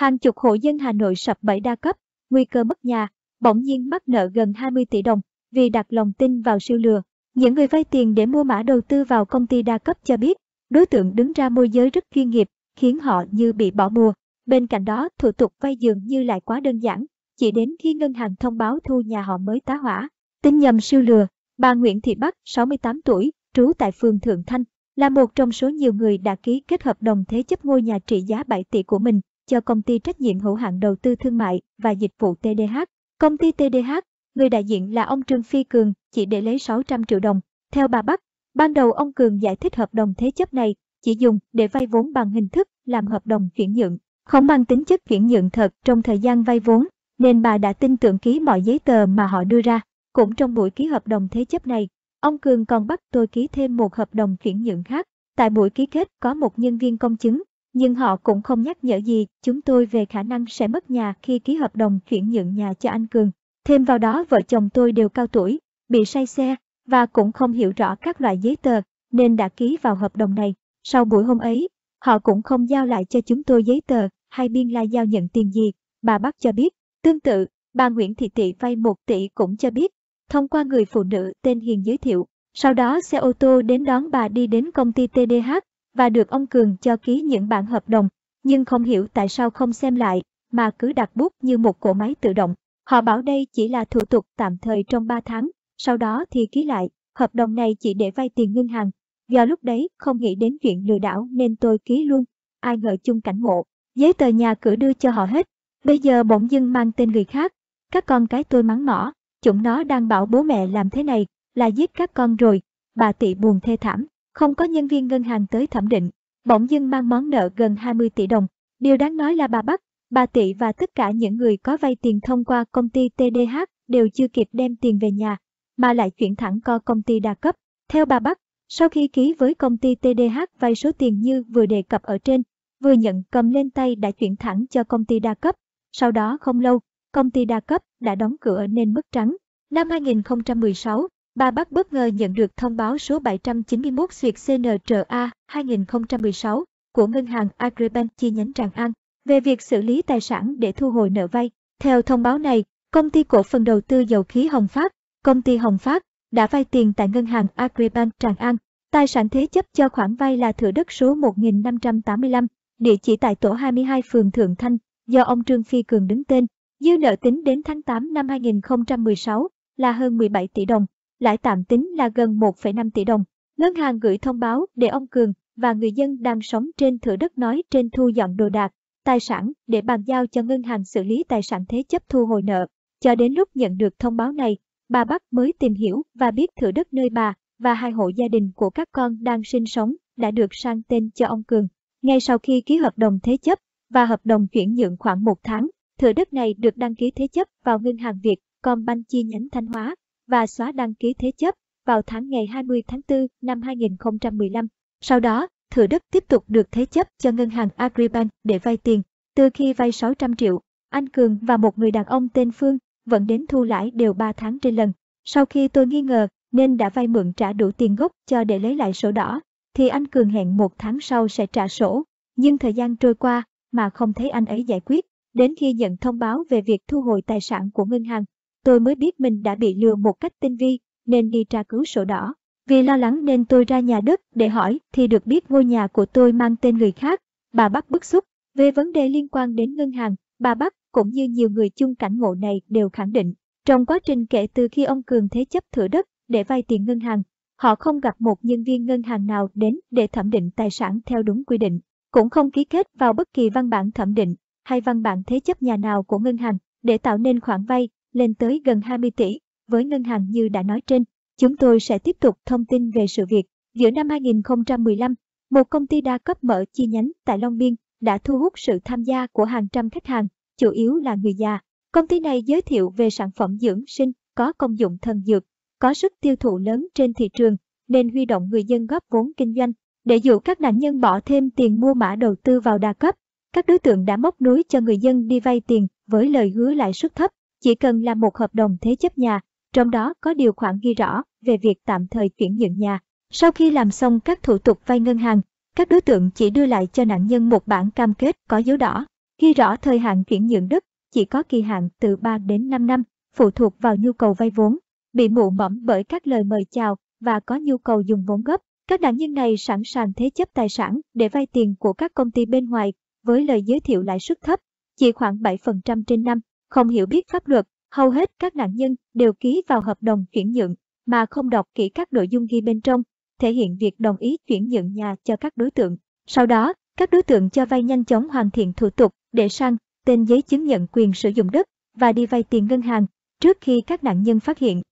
Hàng chục hộ dân Hà Nội sập bẫy đa cấp, nguy cơ mất nhà, bỗng nhiên mắc nợ gần 20 tỷ đồng vì đặt lòng tin vào siêu lừa. Những người vay tiền để mua mã đầu tư vào công ty đa cấp cho biết, đối tượng đứng ra môi giới rất chuyên nghiệp, khiến họ như bị bỏ mua. Bên cạnh đó, thủ tục vay dường như lại quá đơn giản, chỉ đến khi ngân hàng thông báo thu nhà họ mới tá hỏa. Tin nhầm siêu lừa, bà Nguyễn Thị Bắc, 68 tuổi, trú tại phường Thượng Thanh, là một trong số nhiều người đã ký kết hợp đồng thế chấp ngôi nhà trị giá 7 tỷ của mình cho công ty trách nhiệm hữu hạn đầu tư thương mại và dịch vụ TDH. Công ty TDH, người đại diện là ông Trương Phi Cường, chỉ để lấy 600 triệu đồng. Theo bà Bắc, ban đầu ông Cường giải thích hợp đồng thế chấp này chỉ dùng để vay vốn bằng hình thức làm hợp đồng chuyển nhượng, không mang tính chất chuyển nhượng thật trong thời gian vay vốn, nên bà đã tin tưởng ký mọi giấy tờ mà họ đưa ra. Cũng trong buổi ký hợp đồng thế chấp này, ông Cường còn bắt tôi ký thêm một hợp đồng chuyển nhượng khác. Tại buổi ký kết có một nhân viên công chứng nhưng họ cũng không nhắc nhở gì chúng tôi về khả năng sẽ mất nhà khi ký hợp đồng chuyển nhượng nhà cho anh Cường. Thêm vào đó vợ chồng tôi đều cao tuổi, bị say xe và cũng không hiểu rõ các loại giấy tờ nên đã ký vào hợp đồng này. Sau buổi hôm ấy, họ cũng không giao lại cho chúng tôi giấy tờ hay biên lai giao nhận tiền gì, bà Bắc cho biết. Tương tự, bà Nguyễn Thị Tị vay một tỷ cũng cho biết, thông qua người phụ nữ tên Hiền giới thiệu, sau đó xe ô tô đến đón bà đi đến công ty TDH và được ông Cường cho ký những bản hợp đồng, nhưng không hiểu tại sao không xem lại, mà cứ đặt bút như một cỗ máy tự động. Họ bảo đây chỉ là thủ tục tạm thời trong 3 tháng, sau đó thì ký lại, hợp đồng này chỉ để vay tiền ngân hàng. Do lúc đấy không nghĩ đến chuyện lừa đảo nên tôi ký luôn, ai ngờ chung cảnh ngộ, giấy tờ nhà cửa đưa cho họ hết, bây giờ bỗng dưng mang tên người khác. Các con cái tôi mắng mỏ, chúng nó đang bảo bố mẹ làm thế này là giết các con rồi, bà tị buồn thê thảm không có nhân viên ngân hàng tới thẩm định, bỗng dưng mang món nợ gần 20 tỷ đồng. Điều đáng nói là bà Bắc, bà Tị và tất cả những người có vay tiền thông qua công ty TDH đều chưa kịp đem tiền về nhà, mà lại chuyển thẳng co công ty đa cấp. Theo bà Bắc, sau khi ký với công ty TDH vay số tiền như vừa đề cập ở trên, vừa nhận cầm lên tay đã chuyển thẳng cho công ty đa cấp. Sau đó không lâu, công ty đa cấp đã đóng cửa nên mất trắng. Năm 2016, Ba Bắc bất ngờ nhận được thông báo số 791 duyệt CNTRA 2016 của ngân hàng Agribank chi nhánh Tràng An về việc xử lý tài sản để thu hồi nợ vay. Theo thông báo này, công ty cổ phần đầu tư dầu khí Hồng Phát, công ty Hồng Phát đã vay tiền tại ngân hàng Agribank Tràng An. Tài sản thế chấp cho khoản vay là thửa đất số 1585, địa chỉ tại tổ 22 phường Thượng Thanh, do ông Trương Phi Cường đứng tên. Dư nợ tính đến tháng 8 năm 2016 là hơn 17 tỷ đồng lãi tạm tính là gần 1,5 tỷ đồng. Ngân hàng gửi thông báo để ông Cường và người dân đang sống trên thửa đất nói trên thu dọn đồ đạc, tài sản để bàn giao cho ngân hàng xử lý tài sản thế chấp thu hồi nợ. Cho đến lúc nhận được thông báo này, bà Bắc mới tìm hiểu và biết thửa đất nơi bà và hai hộ gia đình của các con đang sinh sống đã được sang tên cho ông Cường. Ngay sau khi ký hợp đồng thế chấp và hợp đồng chuyển nhượng khoảng một tháng, thửa đất này được đăng ký thế chấp vào ngân hàng Việt Combank chi nhánh Thanh Hóa và xóa đăng ký thế chấp vào tháng ngày 20 tháng 4 năm 2015. Sau đó, thửa đất tiếp tục được thế chấp cho ngân hàng Agribank để vay tiền. Từ khi vay 600 triệu, anh Cường và một người đàn ông tên Phương vẫn đến thu lãi đều 3 tháng trên lần. Sau khi tôi nghi ngờ nên đã vay mượn trả đủ tiền gốc cho để lấy lại sổ đỏ, thì anh Cường hẹn một tháng sau sẽ trả sổ. Nhưng thời gian trôi qua mà không thấy anh ấy giải quyết. Đến khi nhận thông báo về việc thu hồi tài sản của ngân hàng, tôi mới biết mình đã bị lừa một cách tinh vi, nên đi tra cứu sổ đỏ. Vì lo lắng nên tôi ra nhà đất để hỏi thì được biết ngôi nhà của tôi mang tên người khác. Bà Bắc bức xúc. Về vấn đề liên quan đến ngân hàng, bà Bắc cũng như nhiều người chung cảnh ngộ này đều khẳng định. Trong quá trình kể từ khi ông Cường thế chấp thửa đất để vay tiền ngân hàng, họ không gặp một nhân viên ngân hàng nào đến để thẩm định tài sản theo đúng quy định, cũng không ký kết vào bất kỳ văn bản thẩm định hay văn bản thế chấp nhà nào của ngân hàng để tạo nên khoản vay lên tới gần 20 tỷ. Với ngân hàng như đã nói trên, chúng tôi sẽ tiếp tục thông tin về sự việc. Giữa năm 2015, một công ty đa cấp mở chi nhánh tại Long Biên đã thu hút sự tham gia của hàng trăm khách hàng, chủ yếu là người già. Công ty này giới thiệu về sản phẩm dưỡng sinh có công dụng thần dược, có sức tiêu thụ lớn trên thị trường, nên huy động người dân góp vốn kinh doanh. Để dụ các nạn nhân bỏ thêm tiền mua mã đầu tư vào đa cấp, các đối tượng đã móc nối cho người dân đi vay tiền với lời hứa lãi suất thấp chỉ cần là một hợp đồng thế chấp nhà, trong đó có điều khoản ghi rõ về việc tạm thời chuyển nhượng nhà. Sau khi làm xong các thủ tục vay ngân hàng, các đối tượng chỉ đưa lại cho nạn nhân một bản cam kết có dấu đỏ, ghi rõ thời hạn chuyển nhượng đất, chỉ có kỳ hạn từ 3 đến 5 năm, phụ thuộc vào nhu cầu vay vốn, bị mụ mẫm bởi các lời mời chào và có nhu cầu dùng vốn gấp. Các nạn nhân này sẵn sàng thế chấp tài sản để vay tiền của các công ty bên ngoài với lời giới thiệu lãi suất thấp, chỉ khoảng 7% trên năm. Không hiểu biết pháp luật, hầu hết các nạn nhân đều ký vào hợp đồng chuyển nhượng mà không đọc kỹ các nội dung ghi bên trong, thể hiện việc đồng ý chuyển nhượng nhà cho các đối tượng. Sau đó, các đối tượng cho vay nhanh chóng hoàn thiện thủ tục để sang tên giấy chứng nhận quyền sử dụng đất và đi vay tiền ngân hàng trước khi các nạn nhân phát hiện